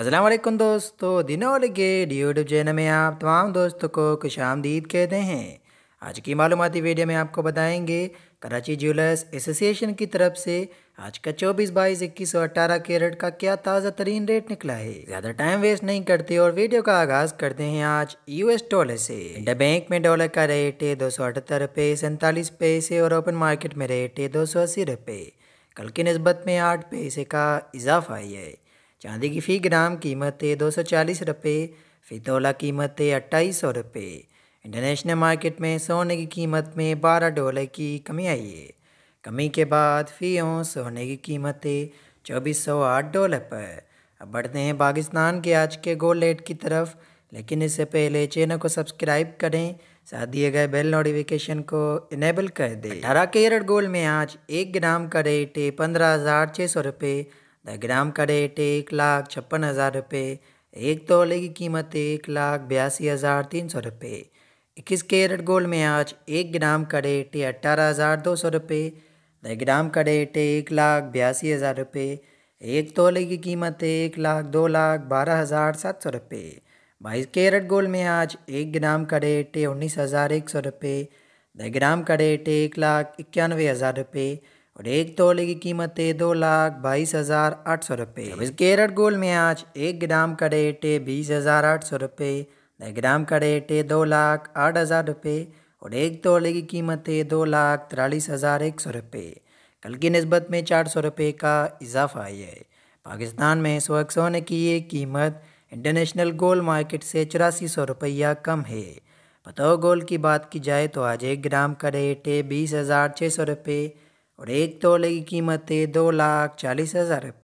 अस्सलाम वालेकुम दोस्तों दिनों डी यूट्यूब चैनल में आप तमाम दोस्तों को खुश आमदीद कहते हैं आज की मालूमती वीडियो में आपको बताएंगे कराची ज्वेलर्स एसोसिएशन की तरफ से आज का चौबीस बाईस इक्कीस सौ अट्ठारह कैरेट का क्या ताज़ा तरीन रेट निकला है ज़्यादा टाइम वेस्ट नहीं करते और वीडियो का आगाज़ करते हैं आज यूएस डॉलर से इंडिया बैंक में डॉलर का रेट है दो सौ अठहत्तर रुपये सैंतालीस पैसे और ओपन मार्केट में रेट है दो सौ अस्सी रुपये कल की नस्बत में आठ पैसे का इजाफा है चांदी की फ़ी ग्राम कीमतें दो सौ चालीस रुपये फ़ी तोला कीमतें अट्ठाईस सौ रुपये इंटरनेशनल मार्केट में सोने की कीमत में बारह डॉलर की कमी आई है कमी के बाद फ़ी सोने की कीमतें चौबीस सौ आठ डॉलर पर अब बढ़ते हैं पाकिस्तान के आज के गोल्ड रेट की तरफ लेकिन इससे पहले चैनल को सब्सक्राइब करें साथ दिए गए बेल नोटिफिकेशन को इनेबल कर दें अठारह कैरेट गोल्ड में आज एक ग्राम का रेट है पंद्रह हज़ार छः सौ रुपये द ग्राम का रेट एक लाख छप्पन हज़ार रुपये एक तोले की कीमत एक लाख बयासी हज़ार तीन सौ रुपये इक्कीस कैरेट गोल्ड में आज एक ग्राम का रेट अट्ठारह हज़ार दो सौ रुपये द ग्राम का रेट एक लाख बयासी हज़ार रुपये एक तोले की कीमत एक लाख दो लाख बारह हज़ार सात सौ रुपये बाईस कैरेट गोल्ड में आज एक ग्राम का रेट उन्नीस हज़ार एक सौ रुपये द ग्राम का रेट एक लाख इक्यानवे हज़ार रुपये और एक तोले की कीमत है दो लाख बाईस हज़ार आठ सौ रुपये अब इस कैरेट गोल्ड में आज एक ग्राम का रेट है बीस हज़ार आठ सौ रुपये दस ग्राम का रेट है दो लाख आठ हज़ार रुपये और एक तोले की कीमत है दो लाख तिरालीस हज़ार एक सौ रुपये कल की नस्बत में चार सौ रुपये का इजाफा आई है पाकिस्तान में इस वक्त सोने की ये कीमत इंटरनेशनल गोल्ड मार्केट से चौरासी सौ रुपया कम है बताओ गोल्ड की बात की जाए तो आज एक ग्राम का रेट है बीस हज़ार छः सौ रुपये और एक तोले की कीमत है दो लाख चालीस हज़ार